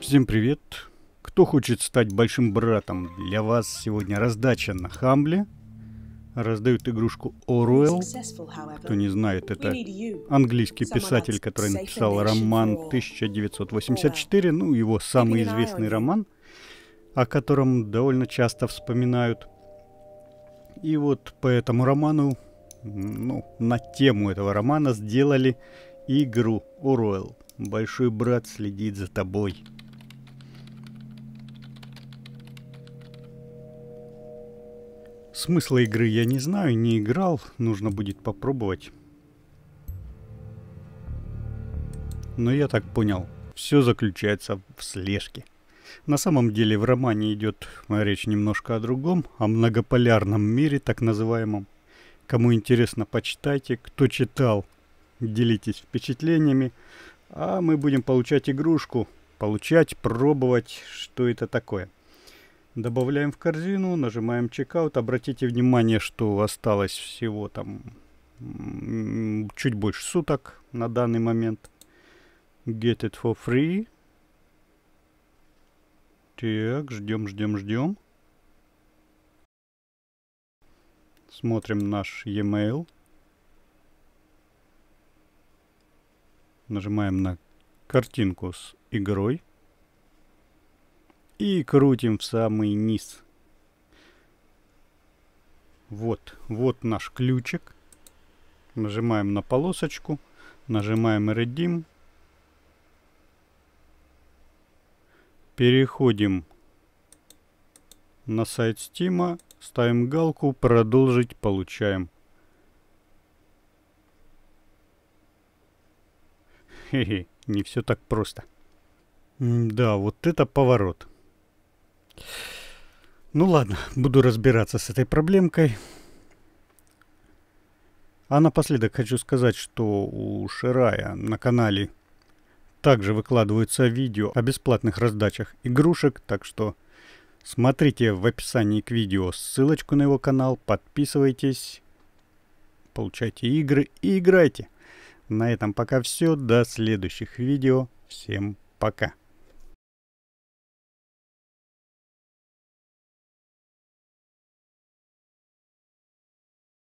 Всем привет! Кто хочет стать большим братом? Для вас сегодня раздача на Хамбле. Раздают игрушку Оруэлл. Кто не знает, это английский писатель, который написал роман 1984, ну, его самый известный роман, о котором довольно часто вспоминают. И вот по этому роману, ну, на тему этого романа сделали игру Оруэлл. Большой брат следит за тобой. Смысла игры я не знаю, не играл. Нужно будет попробовать. Но я так понял, все заключается в слежке. На самом деле в романе идет речь немножко о другом, о многополярном мире, так называемом. Кому интересно, почитайте. Кто читал, делитесь впечатлениями. А мы будем получать игрушку, получать, пробовать, что это такое. Добавляем в корзину, нажимаем чекаут. Обратите внимание, что осталось всего там чуть больше суток на данный момент. Get it for free. Так, ждем, ждем, ждем. Смотрим наш e-mail. Нажимаем на картинку с игрой и крутим в самый низ. Вот, вот наш ключик. Нажимаем на полосочку, нажимаем Redeem. Переходим на сайт Steam, ставим галку «Продолжить», получаем. Хе-хе, не все так просто. Да, вот это поворот. Ну ладно, буду разбираться с этой проблемкой. А напоследок хочу сказать, что у Ширая на канале также выкладываются видео о бесплатных раздачах игрушек, так что смотрите в описании к видео ссылочку на его канал, подписывайтесь, получайте игры и играйте. На этом пока все, до следующих видео, всем пока.